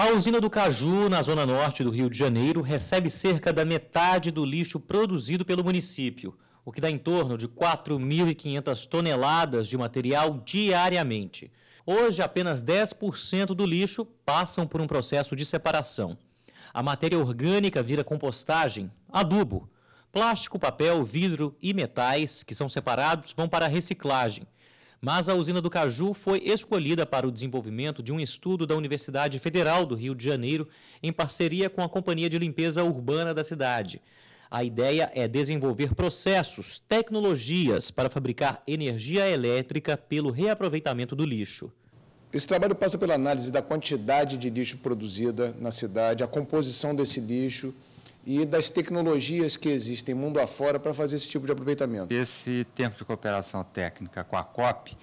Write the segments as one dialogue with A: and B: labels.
A: A usina do Caju, na zona norte do Rio de Janeiro, recebe cerca da metade do lixo produzido pelo município, o que dá em torno de 4.500 toneladas de material diariamente. Hoje, apenas 10% do lixo passam por um processo de separação. A matéria orgânica vira compostagem, adubo. Plástico, papel, vidro e metais que são separados vão para a reciclagem mas a usina do Caju foi escolhida para o desenvolvimento de um estudo da Universidade Federal do Rio de Janeiro em parceria com a Companhia de Limpeza Urbana da cidade. A ideia é desenvolver processos, tecnologias para fabricar energia elétrica pelo reaproveitamento do lixo.
B: Esse trabalho passa pela análise da quantidade de lixo produzida na cidade, a composição desse lixo, e das tecnologias que existem mundo afora para fazer esse tipo de aproveitamento.
C: Esse tempo de cooperação técnica com a COP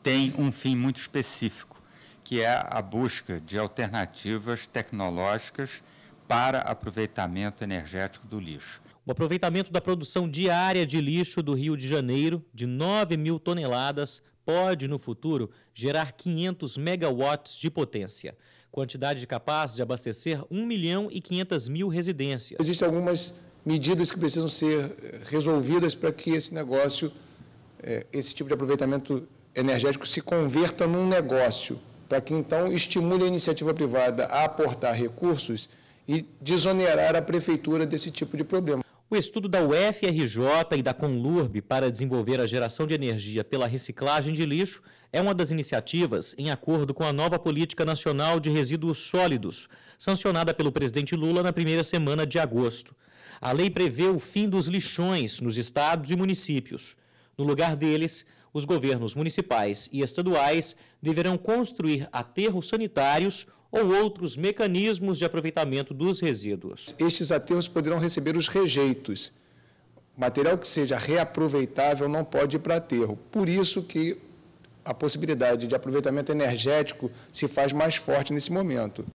C: tem um fim muito específico, que é a busca de alternativas tecnológicas para aproveitamento energético do lixo.
A: O aproveitamento da produção diária de lixo do Rio de Janeiro, de 9 mil toneladas, pode, no futuro, gerar 500 megawatts de potência, quantidade capaz de abastecer 1 milhão e 500 mil residências.
B: Existem algumas medidas que precisam ser eh, resolvidas para que esse negócio, eh, esse tipo de aproveitamento energético, se converta num negócio, para que então estimule a iniciativa privada a aportar recursos e desonerar a prefeitura desse tipo de problema.
A: O estudo da UFRJ e da Conlurb para desenvolver a geração de energia pela reciclagem de lixo é uma das iniciativas em acordo com a nova Política Nacional de Resíduos Sólidos, sancionada pelo presidente Lula na primeira semana de agosto. A lei prevê o fim dos lixões nos estados e municípios. No lugar deles, os governos municipais e estaduais deverão construir aterros sanitários ou outros mecanismos de aproveitamento dos resíduos. Estes aterros poderão receber os rejeitos.
B: Material que seja reaproveitável não pode ir para aterro. Por isso que a possibilidade de aproveitamento energético se faz mais forte nesse momento.